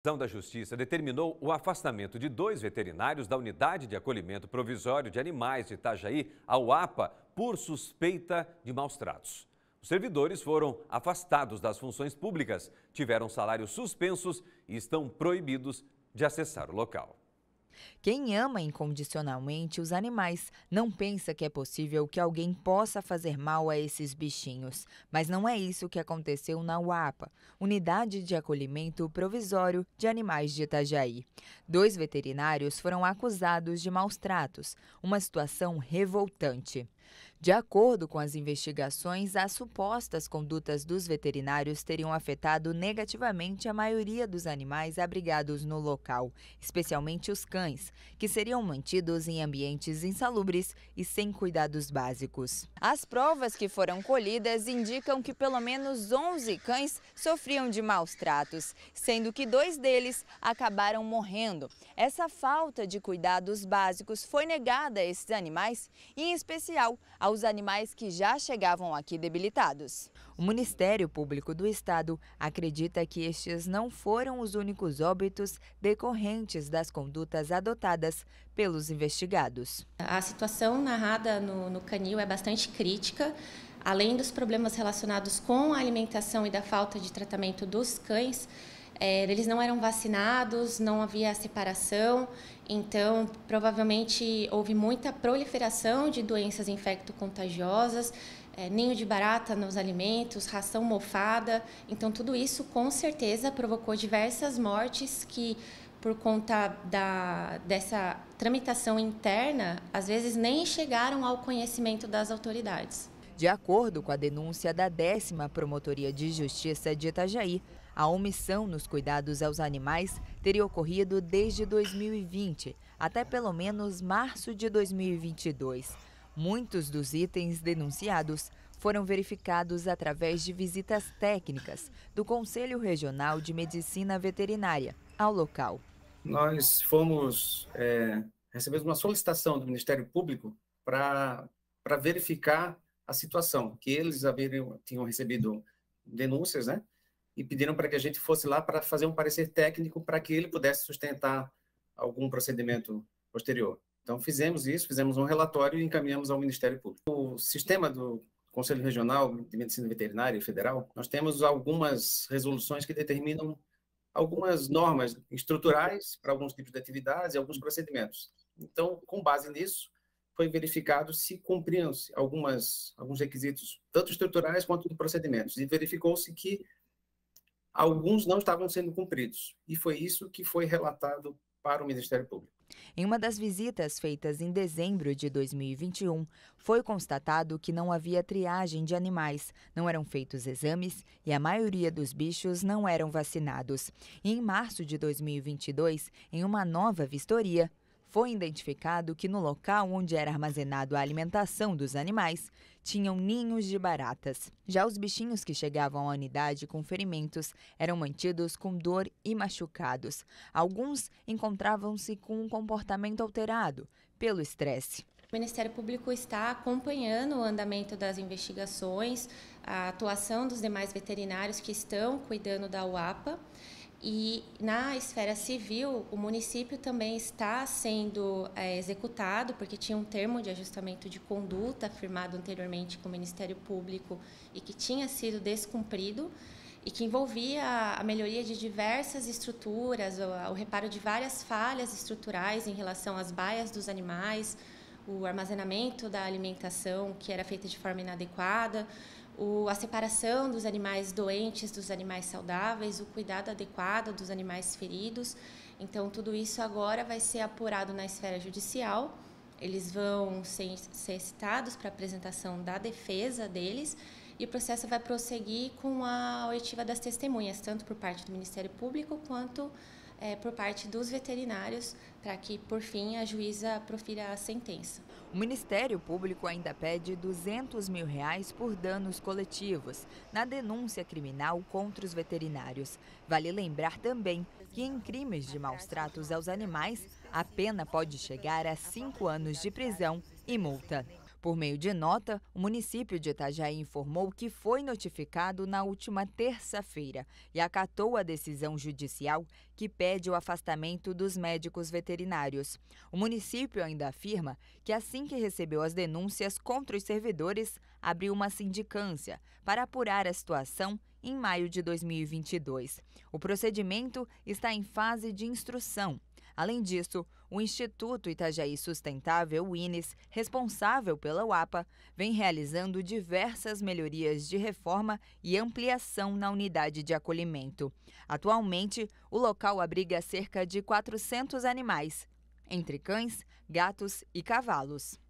A decisão da Justiça determinou o afastamento de dois veterinários da unidade de acolhimento provisório de animais de Itajaí, ao APA, por suspeita de maus tratos. Os servidores foram afastados das funções públicas, tiveram salários suspensos e estão proibidos de acessar o local. Quem ama incondicionalmente os animais não pensa que é possível que alguém possa fazer mal a esses bichinhos. Mas não é isso que aconteceu na UAPA, Unidade de Acolhimento Provisório de Animais de Itajaí. Dois veterinários foram acusados de maus tratos, uma situação revoltante. De acordo com as investigações, as supostas condutas dos veterinários teriam afetado negativamente a maioria dos animais abrigados no local, especialmente os cães, que seriam mantidos em ambientes insalubres e sem cuidados básicos. As provas que foram colhidas indicam que pelo menos 11 cães sofriam de maus tratos, sendo que dois deles acabaram morrendo. Essa falta de cuidados básicos foi negada a esses animais, em especial ao aos animais que já chegavam aqui debilitados. O Ministério Público do Estado acredita que estes não foram os únicos óbitos decorrentes das condutas adotadas pelos investigados. A situação narrada no, no canil é bastante crítica. Além dos problemas relacionados com a alimentação e da falta de tratamento dos cães, eh, eles não eram vacinados, não havia separação então, provavelmente houve muita proliferação de doenças infecto-contagiosas, é, ninho de barata nos alimentos, ração mofada. Então, tudo isso com certeza provocou diversas mortes que, por conta da, dessa tramitação interna, às vezes nem chegaram ao conhecimento das autoridades. De acordo com a denúncia da 10 Promotoria de Justiça de Itajaí, a omissão nos cuidados aos animais teria ocorrido desde 2020 até pelo menos março de 2022. Muitos dos itens denunciados foram verificados através de visitas técnicas do Conselho Regional de Medicina Veterinária ao local. Nós fomos é, recebemos uma solicitação do Ministério Público para verificar a situação, que eles haviam tinham recebido denúncias, né? E pediram para que a gente fosse lá para fazer um parecer técnico para que ele pudesse sustentar algum procedimento posterior. Então, fizemos isso, fizemos um relatório e encaminhamos ao Ministério Público. O sistema do Conselho Regional de Medicina Veterinária e Federal, nós temos algumas resoluções que determinam algumas normas estruturais para alguns tipos de atividades e alguns procedimentos. Então, com base nisso, foi verificado se cumpriam -se algumas, alguns requisitos, tanto estruturais quanto de procedimentos, e verificou-se que alguns não estavam sendo cumpridos, e foi isso que foi relatado para o Ministério Público. Em uma das visitas feitas em dezembro de 2021, foi constatado que não havia triagem de animais, não eram feitos exames e a maioria dos bichos não eram vacinados. E em março de 2022, em uma nova vistoria, foi identificado que no local onde era armazenado a alimentação dos animais, tinham ninhos de baratas. Já os bichinhos que chegavam à unidade com ferimentos eram mantidos com dor e machucados. Alguns encontravam-se com um comportamento alterado pelo estresse. O Ministério Público está acompanhando o andamento das investigações, a atuação dos demais veterinários que estão cuidando da UAPA. E na esfera civil, o município também está sendo é, executado, porque tinha um termo de ajustamento de conduta firmado anteriormente com o Ministério Público e que tinha sido descumprido e que envolvia a melhoria de diversas estruturas, o, o reparo de várias falhas estruturais em relação às baias dos animais, o armazenamento da alimentação que era feita de forma inadequada, o, a separação dos animais doentes dos animais saudáveis, o cuidado adequado dos animais feridos. Então, tudo isso agora vai ser apurado na esfera judicial. Eles vão ser, ser citados para apresentação da defesa deles e o processo vai prosseguir com a oitiva das testemunhas, tanto por parte do Ministério Público quanto é, por parte dos veterinários para que, por fim, a juíza profira a sentença. O Ministério Público ainda pede 200 mil reais por danos coletivos na denúncia criminal contra os veterinários. Vale lembrar também que em crimes de maus tratos aos animais, a pena pode chegar a cinco anos de prisão e multa. Por meio de nota, o município de Itajaí informou que foi notificado na última terça-feira e acatou a decisão judicial que pede o afastamento dos médicos veterinários. O município ainda afirma que assim que recebeu as denúncias contra os servidores, abriu uma sindicância para apurar a situação em maio de 2022. O procedimento está em fase de instrução. Além disso, o Instituto Itajaí Sustentável, o INES, responsável pela UAPA, vem realizando diversas melhorias de reforma e ampliação na unidade de acolhimento. Atualmente, o local abriga cerca de 400 animais, entre cães, gatos e cavalos.